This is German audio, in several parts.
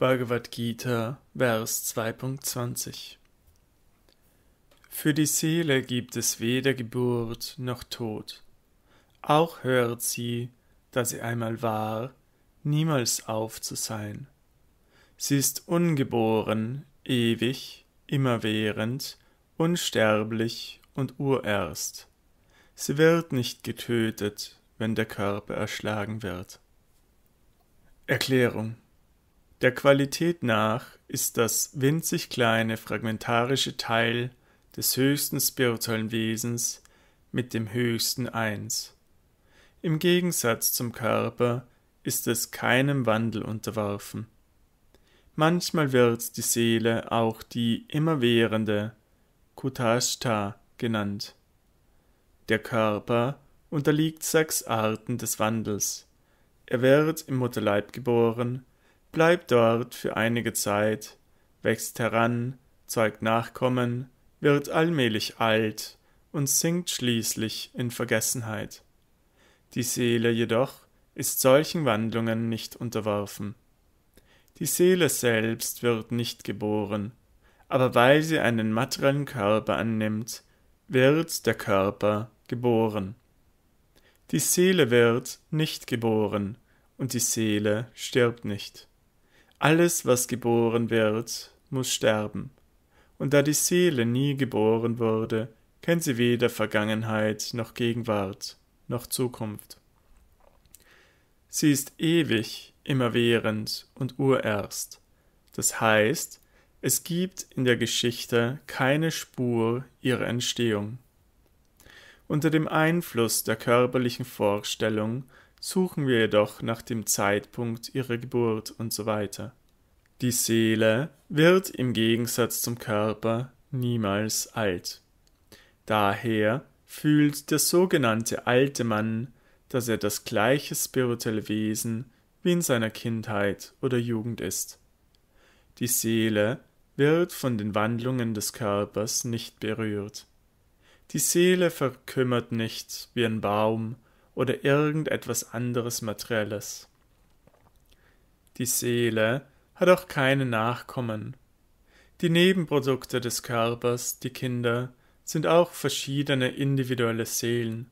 Bhagavad Gita, Vers 2.20 Für die Seele gibt es weder Geburt noch Tod. Auch hört sie, da sie einmal war, niemals auf zu sein. Sie ist ungeboren, ewig, immerwährend, unsterblich und urerst. Sie wird nicht getötet, wenn der Körper erschlagen wird. Erklärung der Qualität nach ist das winzig kleine fragmentarische Teil des höchsten spirituellen Wesens mit dem höchsten Eins. Im Gegensatz zum Körper ist es keinem Wandel unterworfen. Manchmal wird die Seele auch die immerwährende Kutashta genannt. Der Körper unterliegt sechs Arten des Wandels. Er wird im Mutterleib geboren, bleibt dort für einige Zeit, wächst heran, zeugt Nachkommen, wird allmählich alt und sinkt schließlich in Vergessenheit. Die Seele jedoch ist solchen Wandlungen nicht unterworfen. Die Seele selbst wird nicht geboren, aber weil sie einen materiellen Körper annimmt, wird der Körper geboren. Die Seele wird nicht geboren, und die Seele stirbt nicht. Alles, was geboren wird, muss sterben. Und da die Seele nie geboren wurde, kennt sie weder Vergangenheit noch Gegenwart noch Zukunft. Sie ist ewig, immerwährend und urerst. Das heißt, es gibt in der Geschichte keine Spur ihrer Entstehung. Unter dem Einfluss der körperlichen Vorstellung suchen wir jedoch nach dem Zeitpunkt ihrer Geburt und so weiter. Die Seele wird im Gegensatz zum Körper niemals alt. Daher fühlt der sogenannte alte Mann, dass er das gleiche spirituelle Wesen wie in seiner Kindheit oder Jugend ist. Die Seele wird von den Wandlungen des Körpers nicht berührt. Die Seele verkümmert nicht wie ein Baum oder irgendetwas anderes Materielles. Die Seele hat auch keine Nachkommen. Die Nebenprodukte des Körpers, die Kinder, sind auch verschiedene individuelle Seelen,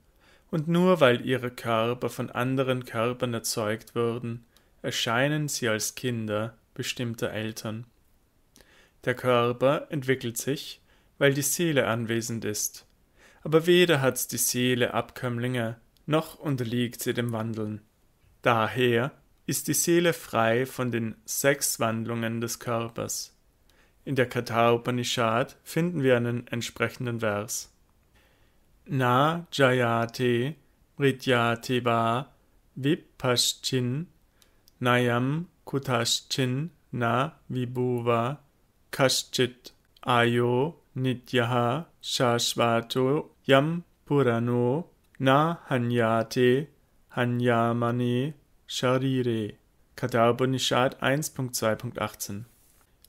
und nur weil ihre Körper von anderen Körpern erzeugt wurden, erscheinen sie als Kinder bestimmter Eltern. Der Körper entwickelt sich, weil die Seele anwesend ist, aber weder hat die Seele Abkömmlinge, noch unterliegt sie dem Wandeln. Daher ist die Seele frei von den sechs Wandlungen des Körpers. In der Katha Upanishad finden wir einen entsprechenden Vers. Na jayate va vipaschin nayam kutaschin na vibhuva kaschit ayo nityaha shashvato yam purano na Hanyate Hanyamane Sharire Katharopanishad 1.2.18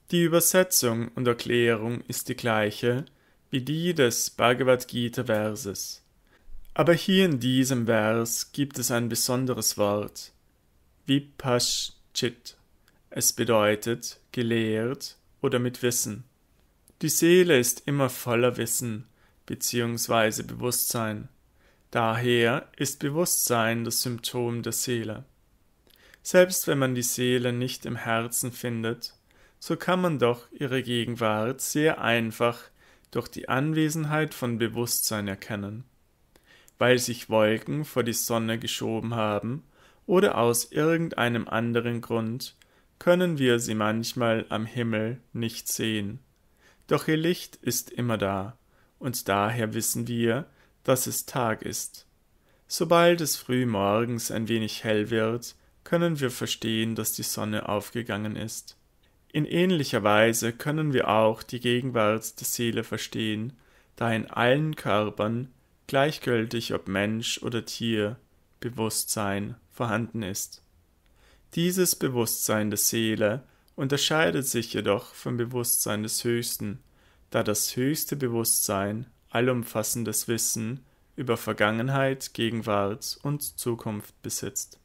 Die Übersetzung und Erklärung ist die gleiche wie die des Bhagavad Gita Verses. Aber hier in diesem Vers gibt es ein besonderes Wort, Vipaschit. Es bedeutet gelehrt oder mit Wissen. Die Seele ist immer voller Wissen bzw. Bewusstsein. Daher ist Bewusstsein das Symptom der Seele. Selbst wenn man die Seele nicht im Herzen findet, so kann man doch ihre Gegenwart sehr einfach durch die Anwesenheit von Bewusstsein erkennen, weil sich Wolken vor die Sonne geschoben haben oder aus irgendeinem anderen Grund können wir sie manchmal am Himmel nicht sehen. Doch ihr Licht ist immer da, und daher wissen wir, dass es Tag ist. Sobald es früh morgens ein wenig hell wird, können wir verstehen, dass die Sonne aufgegangen ist. In ähnlicher Weise können wir auch die Gegenwart der Seele verstehen, da in allen Körpern, gleichgültig ob Mensch oder Tier, Bewusstsein vorhanden ist. Dieses Bewusstsein der Seele unterscheidet sich jedoch vom Bewusstsein des Höchsten, da das höchste Bewusstsein allumfassendes Wissen über Vergangenheit, Gegenwart und Zukunft besitzt.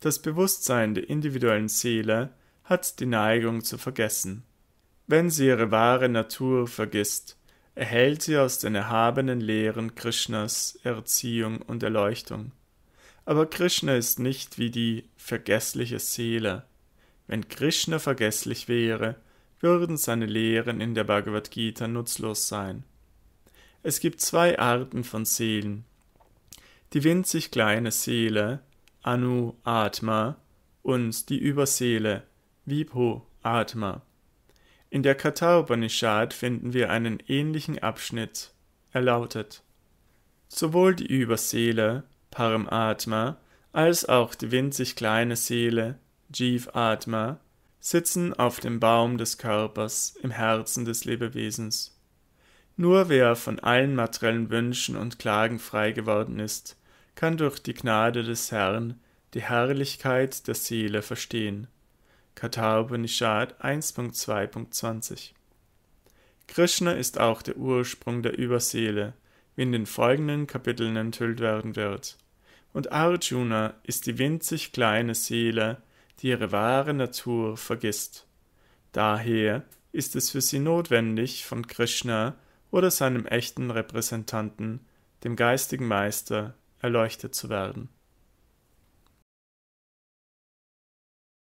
Das Bewusstsein der individuellen Seele hat die Neigung zu vergessen. Wenn sie ihre wahre Natur vergisst, erhält sie aus den erhabenen Lehren Krishnas Erziehung und Erleuchtung. Aber Krishna ist nicht wie die vergessliche Seele. Wenn Krishna vergesslich wäre, würden seine Lehren in der Bhagavad Gita nutzlos sein. Es gibt zwei Arten von Seelen. Die winzig kleine Seele, Anu Atma, und die Überseele, Vipo Atma. In der Katha-Upanishad finden wir einen ähnlichen Abschnitt. Er lautet: Sowohl die Überseele, Param Atma, als auch die winzig kleine Seele, Jiv Atma, sitzen auf dem Baum des Körpers im Herzen des Lebewesens. Nur wer von allen materiellen Wünschen und Klagen frei geworden ist, kann durch die Gnade des Herrn die Herrlichkeit der Seele verstehen. Katar Upanishad 1.2.20 Krishna ist auch der Ursprung der Überseele, wie in den folgenden Kapiteln enthüllt werden wird. Und Arjuna ist die winzig kleine Seele, die ihre wahre Natur vergisst. Daher ist es für sie notwendig, von Krishna oder seinem echten Repräsentanten, dem geistigen Meister, erleuchtet zu werden